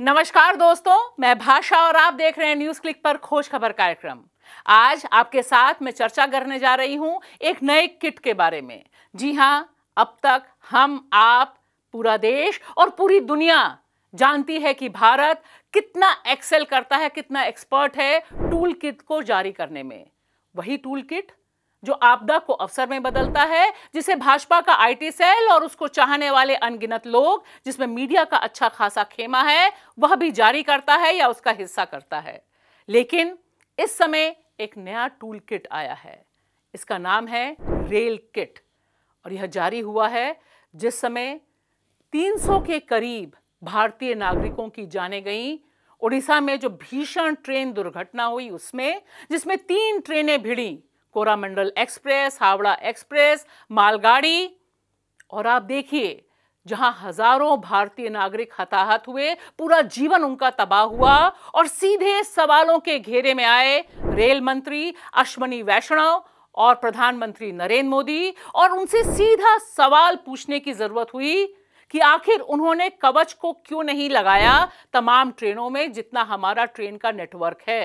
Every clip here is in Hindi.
नमस्कार दोस्तों मैं भाषा और आप देख रहे हैं न्यूज क्लिक पर खोज खबर कार्यक्रम आज आपके साथ मैं चर्चा करने जा रही हूं एक नए किट के बारे में जी हां अब तक हम आप पूरा देश और पूरी दुनिया जानती है कि भारत कितना एक्सेल करता है कितना एक्सपर्ट है टूल किट को जारी करने में वही टूल किट जो आपदा को अवसर में बदलता है जिसे भाजपा का आईटी सेल और उसको चाहने वाले अनगिनत लोग जिसमें मीडिया का अच्छा खासा खेमा है वह भी जारी करता है या उसका हिस्सा करता है लेकिन इस समय एक नया टूल किट आया है इसका नाम है रेल किट और यह जारी हुआ है जिस समय 300 के करीब भारतीय नागरिकों की जाने गई उड़ीसा में जो भीषण ट्रेन दुर्घटना हुई उसमें जिसमें तीन ट्रेनें भिड़ी कोरामंडल एक्सप्रेस हावड़ा एक्सप्रेस मालगाड़ी और आप देखिए जहां हजारों भारतीय नागरिक हताहत हुए पूरा जीवन उनका तबाह हुआ और सीधे सवालों के घेरे में आए रेल मंत्री अश्वनी वैष्णव और प्रधानमंत्री नरेंद्र मोदी और उनसे सीधा सवाल पूछने की जरूरत हुई कि आखिर उन्होंने कवच को क्यों नहीं लगाया तमाम ट्रेनों में जितना हमारा ट्रेन का नेटवर्क है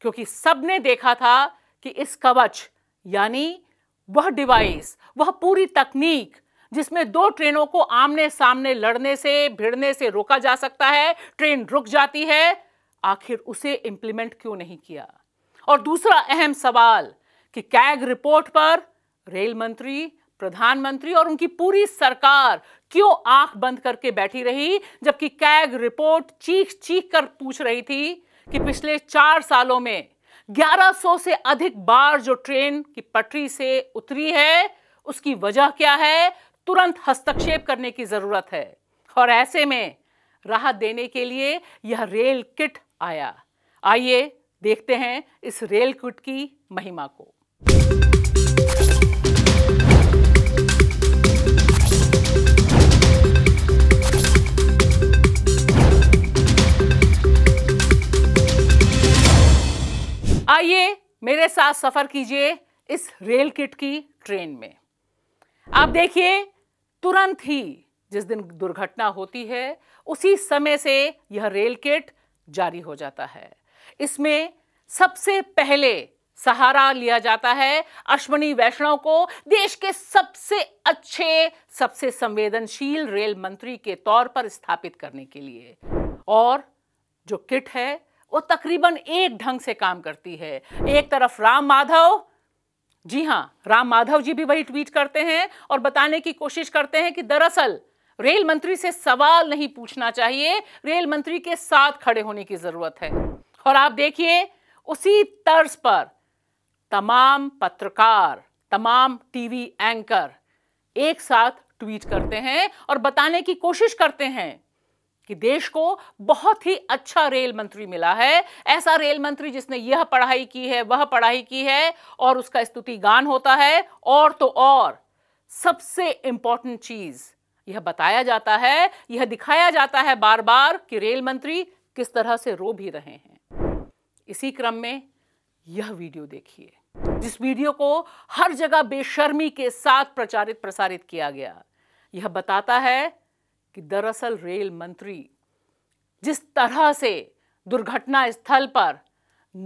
क्योंकि सबने देखा था कि इस कवच यानी वह डिवाइस वह पूरी तकनीक जिसमें दो ट्रेनों को आमने सामने लड़ने से भिड़ने से रोका जा सकता है ट्रेन रुक जाती है आखिर उसे इंप्लीमेंट क्यों नहीं किया और दूसरा अहम सवाल कि कैग रिपोर्ट पर रेल मंत्री प्रधानमंत्री और उनकी पूरी सरकार क्यों आंख बंद करके बैठी रही जबकि कैग रिपोर्ट चीख चीख कर पूछ रही थी कि पिछले चार सालों में 1100 से अधिक बार जो ट्रेन की पटरी से उतरी है उसकी वजह क्या है तुरंत हस्तक्षेप करने की ज़रूरत है और ऐसे में राहत देने के लिए यह रेल किट आया आइए देखते हैं इस रेल किट की महिमा को आइए मेरे साथ सफ़र कीजिए इस रेल किट की ट्रेन में आप देखिए तुरंत ही जिस दिन दुर्घटना होती है उसी समय से यह रेल किट जारी हो जाता है इसमें सबसे पहले सहारा लिया जाता है अश्वनी वैष्णव को देश के सबसे अच्छे सबसे संवेदनशील रेल मंत्री के तौर पर स्थापित करने के लिए और जो किट है वो तकरीबन एक ढंग से काम करती है एक तरफ राम माधव जी हाँ राम माधव जी भी वही ट्वीट करते हैं और बताने की कोशिश करते हैं कि दरअसल रेल मंत्री से सवाल नहीं पूछना चाहिए रेल मंत्री के साथ खड़े होने की जरूरत है और आप देखिए उसी तर्ज पर तमाम पत्रकार तमाम टीवी एंकर एक साथ ट्वीट करते हैं और बताने की कोशिश करते हैं कि देश को बहुत ही अच्छा रेल मंत्री मिला है ऐसा रेल मंत्री जिसने यह पढ़ाई की है वह पढ़ाई की है और उसका स्तुति गान होता है और तो और सबसे इंपॉर्टेंट चीज यह बताया जाता है यह दिखाया जाता है बार बार कि रेल मंत्री किस तरह से रो भी रहे हैं इसी क्रम में यह वीडियो देखिए जिस वीडियो को हर जगह बेशर्मी के साथ प्रचारित प्रसारित किया गया यह बताता है कि दरअसल रेल मंत्री जिस तरह से दुर्घटना स्थल पर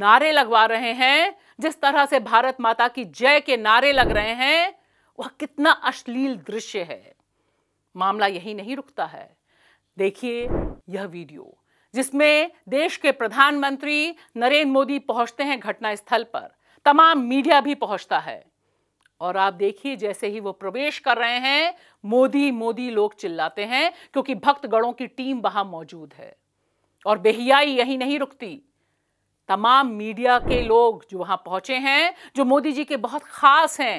नारे लगवा रहे हैं जिस तरह से भारत माता की जय के नारे लग रहे हैं वह कितना अश्लील दृश्य है मामला यही नहीं रुकता है देखिए यह वीडियो जिसमें देश के प्रधानमंत्री नरेंद्र मोदी पहुंचते हैं घटना स्थल पर तमाम मीडिया भी पहुंचता है और आप देखिए जैसे ही वो प्रवेश कर रहे हैं मोदी मोदी लोग चिल्लाते हैं क्योंकि भक्तगणों की टीम वहां मौजूद है और बेहियाई यही नहीं रुकती तमाम मीडिया के लोग जो वहां पहुंचे हैं जो मोदी जी के बहुत खास हैं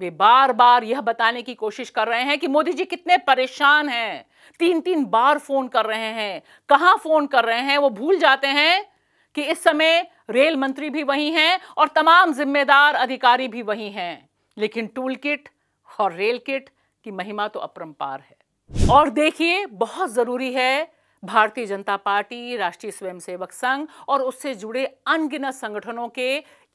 वे बार बार यह बताने की कोशिश कर रहे हैं कि मोदी जी कितने परेशान हैं तीन तीन बार फोन कर रहे हैं कहां फोन कर रहे हैं वो भूल जाते हैं कि इस समय रेल मंत्री भी वही हैं और तमाम जिम्मेदार अधिकारी भी वही हैं लेकिन टूल किट और रेल किट की महिमा तो अपरंपार है और देखिए बहुत ज़रूरी है भारतीय जनता पार्टी राष्ट्रीय स्वयंसेवक संघ और उससे जुड़े अनगिनत संगठनों के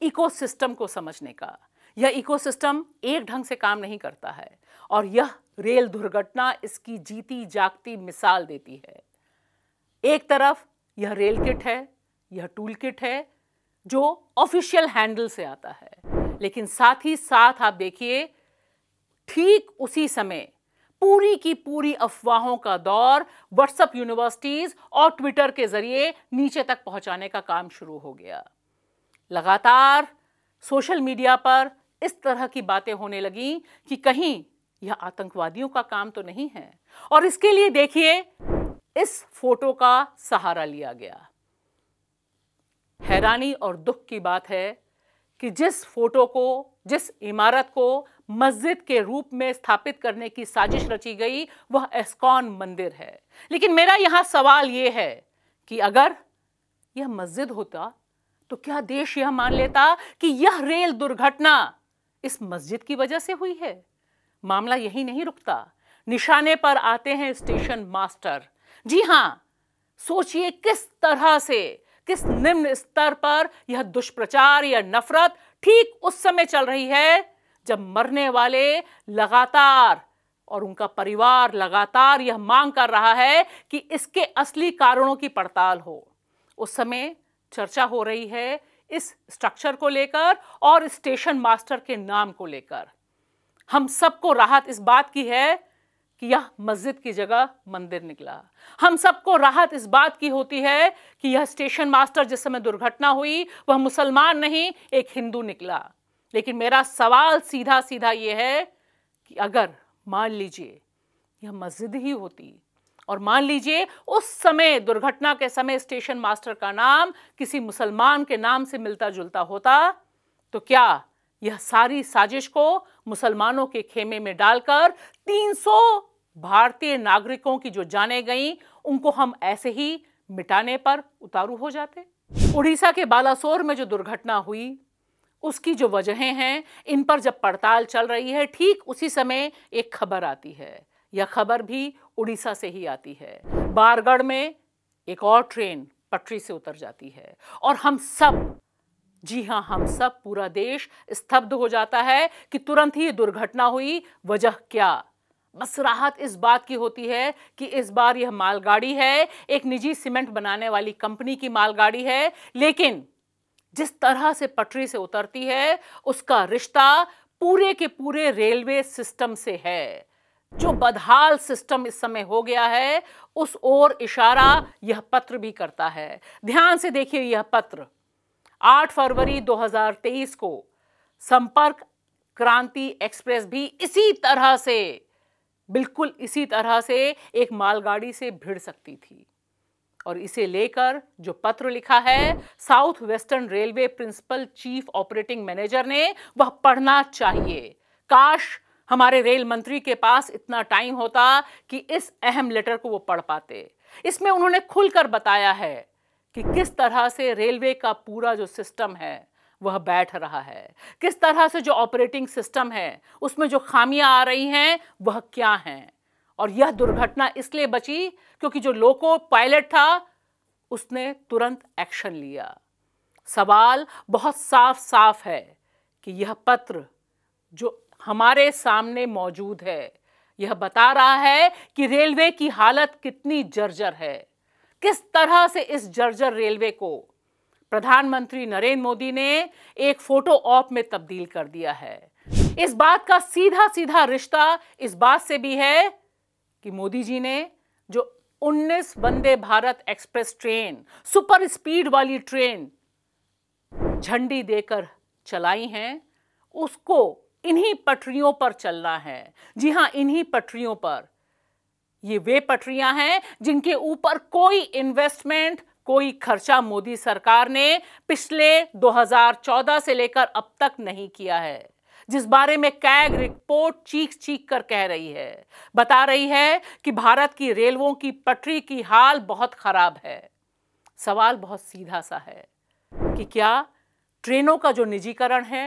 इकोसिस्टम को समझने का यह इकोसिस्टम एक ढंग से काम नहीं करता है और यह रेल दुर्घटना इसकी जीती जागती मिसाल देती है एक तरफ यह रेल किट है यह टूल किट है जो ऑफिशियल हैंडल से आता है लेकिन साथ ही साथ आप देखिए ठीक उसी समय पूरी की पूरी अफवाहों का दौर व्हाट्सएप यूनिवर्सिटीज और ट्विटर के जरिए नीचे तक पहुंचाने का काम शुरू हो गया लगातार सोशल मीडिया पर इस तरह की बातें होने लगी कि कहीं यह आतंकवादियों का काम तो नहीं है और इसके लिए देखिए इस फोटो का सहारा लिया गया हैरानी और दुख की बात है कि जिस फोटो को जिस इमारत को मस्जिद के रूप में स्थापित करने की साजिश रची गई वह एस्कॉन मंदिर है लेकिन मेरा यहां सवाल यह है कि अगर यह मस्जिद होता तो क्या देश यह मान लेता कि यह रेल दुर्घटना इस मस्जिद की वजह से हुई है मामला यही नहीं रुकता निशाने पर आते हैं स्टेशन मास्टर जी हां सोचिए किस तरह से किस निम्न स्तर पर यह दुष्प्रचार या नफरत ठीक उस समय चल रही है जब मरने वाले लगातार और उनका परिवार लगातार यह मांग कर रहा है कि इसके असली कारणों की पड़ताल हो उस समय चर्चा हो रही है इस स्ट्रक्चर को लेकर और स्टेशन मास्टर के नाम को लेकर हम सबको राहत इस बात की है कि यह मस्जिद की जगह मंदिर निकला हम सबको राहत इस बात की होती है कि यह स्टेशन मास्टर जिस समय दुर्घटना हुई वह मुसलमान नहीं एक हिंदू निकला लेकिन मेरा सवाल सीधा सीधा ये है कि अगर मान लीजिए यह मस्जिद ही होती और मान लीजिए उस समय दुर्घटना के समय स्टेशन मास्टर का नाम किसी मुसलमान के नाम से मिलता जुलता होता तो क्या यह सारी साजिश को मुसलमानों के खेमे में डालकर 300 भारतीय नागरिकों की जो जाने गई उनको हम ऐसे ही मिटाने पर उतारू हो जाते उड़ीसा के बालासोर में जो दुर्घटना हुई उसकी जो वजहें हैं इन पर जब पड़ताल चल रही है ठीक उसी समय एक खबर आती है यह खबर भी उड़ीसा से ही आती है बारगढ़ में एक और ट्रेन पटरी से उतर जाती है और हम सब जी हाँ हम सब पूरा देश स्तब्ध हो जाता है कि तुरंत ही दुर्घटना हुई वजह क्या बस राहत इस बात की होती है कि इस बार यह मालगाड़ी है एक निजी सीमेंट बनाने वाली कंपनी की मालगाड़ी है लेकिन जिस तरह से पटरी से उतरती है उसका रिश्ता पूरे के पूरे रेलवे सिस्टम से है जो बदहाल सिस्टम इस समय हो गया है उस ओर इशारा यह पत्र भी करता है ध्यान से देखिए यह पत्र 8 फरवरी 2023 को संपर्क क्रांति एक्सप्रेस भी इसी तरह से बिल्कुल इसी तरह से एक मालगाड़ी से भिड़ सकती थी और इसे लेकर जो पत्र लिखा है south western railway principal chief operating manager ने वह पढ़ना चाहिए काश हमारे रेल मंत्री के पास इतना टाइम होता कि इस अहम लेटर को वो पढ़ पाते इसमें उन्होंने खुलकर बताया है कि किस तरह से रेलवे का पूरा जो सिस्टम है वह बैठ रहा है किस तरह से जो ऑपरेटिंग सिस्टम है उसमें जो खामियां आ रही हैं वह क्या हैं और यह दुर्घटना इसलिए बची क्योंकि जो लोको पायलट था उसने तुरंत एक्शन लिया सवाल बहुत साफ साफ है कि यह पत्र जो हमारे सामने मौजूद है यह बता रहा है कि रेलवे की हालत कितनी जर्जर है किस तरह से इस जर्जर रेलवे को प्रधानमंत्री नरेंद्र मोदी ने एक फोटो ऑप में तब्दील कर दिया है इस बात का सीधा सीधा रिश्ता इस बात से भी है कि मोदी जी ने जो 19 Vande Bharat express train super speed वाली ट्रेन झंडी देकर चलाई हैं उसको इन्हीं पटरियों पर चलना है जी हां इन्हीं पटरियों पर ये वे पटरियां हैं जिनके ऊपर कोई इन्वेस्टमेंट कोई खर्चा मोदी सरकार ने पिछले 2014 से लेकर अब तक नहीं किया है जिस बारे में कैग रिपोर्ट चीख चीख कर कह रही है बता रही है कि भारत की रेलवों की पटरी की हाल बहुत खराब है सवाल बहुत सीधा सा है कि क्या ट्रेनों का जो निजीकरण है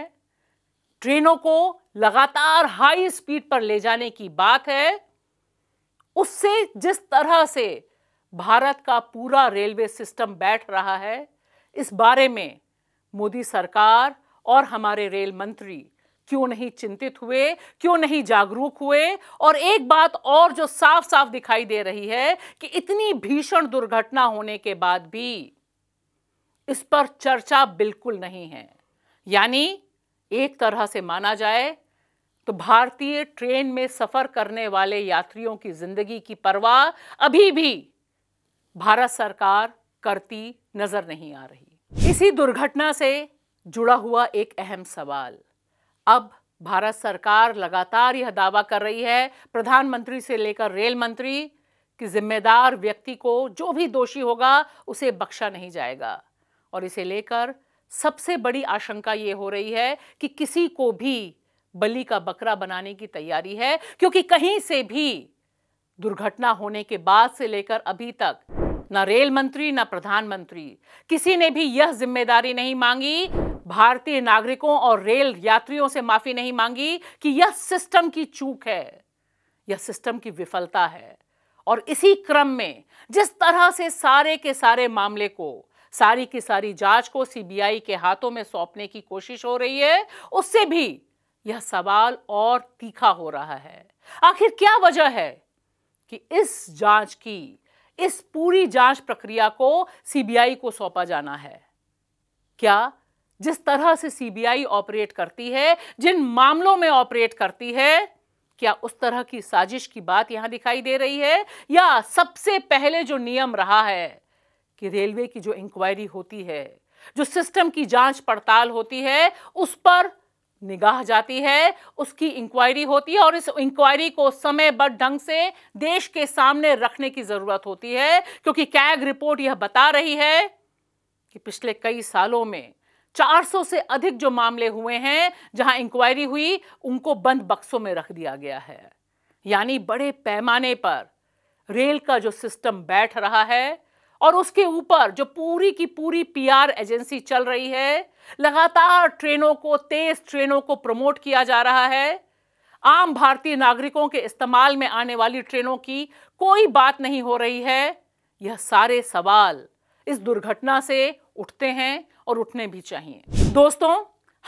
ट्रेनों को लगातार हाई स्पीड पर ले जाने की बात है उससे जिस तरह से भारत का पूरा रेलवे सिस्टम बैठ रहा है इस बारे में मोदी सरकार और हमारे रेल मंत्री क्यों नहीं चिंतित हुए क्यों नहीं जागरूक हुए और एक बात और जो साफ साफ दिखाई दे रही है कि इतनी भीषण दुर्घटना होने के बाद भी इस पर चर्चा बिल्कुल नहीं है यानी एक तरह से माना जाए तो भारतीय ट्रेन में सफर करने वाले यात्रियों की जिंदगी की परवाह अभी भी भारत सरकार करती नजर नहीं आ रही इसी दुर्घटना से जुड़ा हुआ एक अहम सवाल अब भारत सरकार लगातार यह दावा कर रही है प्रधानमंत्री से लेकर रेल मंत्री कि जिम्मेदार व्यक्ति को जो भी दोषी होगा उसे बख्शा नहीं जाएगा और इसे लेकर सबसे बड़ी आशंका ये हो रही है कि किसी को भी बलि का बकरा बनाने की तैयारी है क्योंकि कहीं से भी दुर्घटना होने के बाद से लेकर अभी तक ना रेल मंत्री ना प्रधानमंत्री किसी ने भी यह जिम्मेदारी नहीं मांगी भारतीय नागरिकों और रेल यात्रियों से माफी नहीं मांगी कि यह सिस्टम की चूक है यह सिस्टम की विफलता है और इसी क्रम में जिस तरह से सारे के सारे मामले को सारी की सारी जांच को सीबीआई के हाथों में सौंपने की कोशिश हो रही है उससे भी यह सवाल और तीखा हो रहा है आखिर क्या वजह है कि इस जांच की इस पूरी जांच प्रक्रिया को सीबीआई को सौंपा जाना है क्या जिस तरह से सीबीआई ऑपरेट करती है जिन मामलों में ऑपरेट करती है क्या उस तरह की साजिश की बात यहां दिखाई दे रही है या सबसे पहले जो नियम रहा है कि रेलवे की जो इंक्वायरी होती है जो सिस्टम की जांच पड़ताल होती है उस पर निगाह जाती है उसकी इंक्वायरी होती है और इस इंक्वायरी को समयबद्ध ढंग से देश के सामने रखने की ज़रूरत होती है क्योंकि कैग रिपोर्ट यह बता रही है कि पिछले कई सालों में 400 से अधिक जो मामले हुए हैं जहां इंक्वायरी हुई उनको बंद बक्सों में रख दिया गया है यानी बड़े पैमाने पर रेल का जो सिस्टम बैठ रहा है और उसके ऊपर जो पूरी की पूरी पीआर एजेंसी चल रही है लगातार ट्रेनों को तेज ट्रेनों को प्रमोट किया जा रहा है आम भारतीय नागरिकों के इस्तेमाल में आने वाली ट्रेनों की कोई बात नहीं हो रही है यह सारे सवाल इस दुर्घटना से उठते हैं और उठने भी चाहिए दोस्तों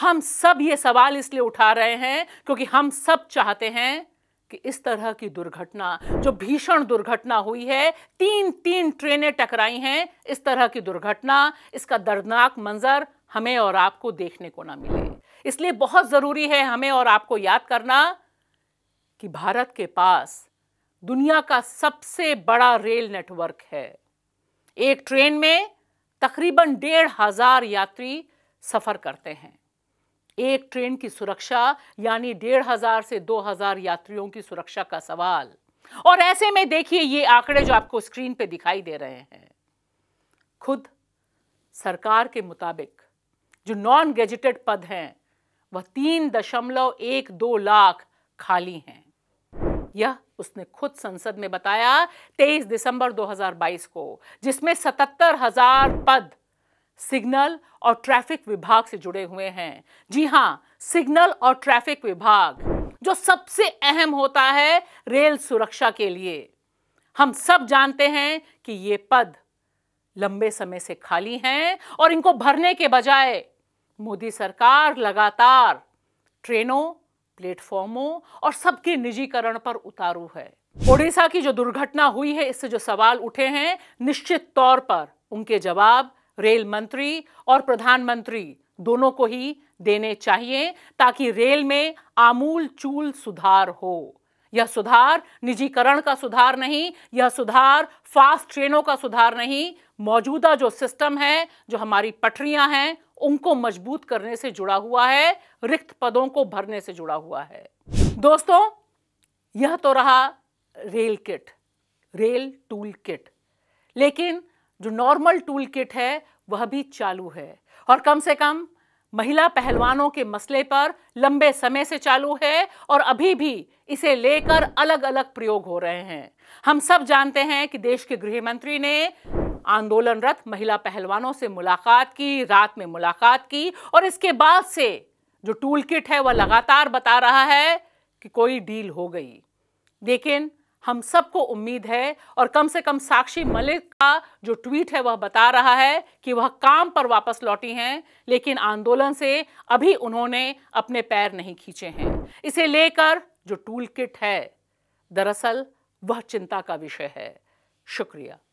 हम सब ये सवाल इसलिए उठा रहे हैं क्योंकि हम सब चाहते हैं कि इस तरह की दुर्घटना जो भीषण दुर्घटना हुई है तीन तीन ट्रेनें टकराई हैं इस तरह की दुर्घटना इसका दर्दनाक मंजर हमें और आपको देखने को ना मिले इसलिए बहुत ज़रूरी है हमें और आपको याद करना कि भारत के पास दुनिया का सबसे बड़ा रेल नेटवर्क है एक ट्रेन में तकरीबन डेढ़ हज़ार यात्री सफ़र करते हैं एक ट्रेन की सुरक्षा यानी डेढ़ हज़ार से दो हज़ार यात्रियों की सुरक्षा का सवाल और ऐसे में देखिए ये आंकड़े जो आपको स्क्रीन पे दिखाई दे रहे हैं खुद सरकार के मुताबिक जो नॉन गेजेटेड पद हैं वह तीन दशमलव एक दो लाख खाली हैं यह उसने खुद संसद में बताया 23 दिसंबर 2022 को जिसमें सतहत्तर हजार पद सिग्नल और ट्रैफिक विभाग से जुड़े हुए हैं जी हां सिग्नल और ट्रैफिक विभाग जो सबसे अहम होता है रेल सुरक्षा के लिए हम सब जानते हैं कि ये पद लंबे समय से खाली हैं और इनको भरने के बजाय मोदी सरकार लगातार ट्रेनों प्लेटफॉर्मों और सबके निजीकरण पर उतारू है ओडिशा की जो दुर्घटना हुई है इससे जो सवाल उठे हैं निश्चित तौर पर उनके जवाब रेल मंत्री और प्रधानमंत्री दोनों को ही देने चाहिए ताकि रेल में आमूल चूल सुधार हो यह सुधार निजीकरण का सुधार नहीं यह सुधार फास्ट ट्रेनों का सुधार नहीं मौजूदा जो सिस्टम है जो हमारी पटरियां हैं उनको मजबूत करने से जुड़ा हुआ है रिक्त पदों को भरने से जुड़ा हुआ है दोस्तों यह तो रहा rail kit rail tool kit लेकिन जो नॉर्मल टूल किट है वह भी चालू है और कम से कम महिला पहलवानों के मसले पर लंबे समय से चालू है और अभी भी इसे लेकर अलग अलग प्रयोग हो रहे हैं हम सब जानते हैं कि देश के गृह मंत्री ने आंदोलनरत महिला पहलवानों से मुलाकात की रात में मुलाकात की और इसके बाद से जो टूल किट है वह लगातार बता रहा है कि कोई डील हो गई लेकिन हम सबको उम्मीद है और कम से कम साक्षी मलिक का जो ट्वीट है वह बता रहा है कि वह काम पर वापस लौटी हैं लेकिन आंदोलन से अभी उन्होंने अपने पैर नहीं खींचे हैं इसे लेकर जो टूल किट है दरअसल वह चिंता का विषय है शुक्रिया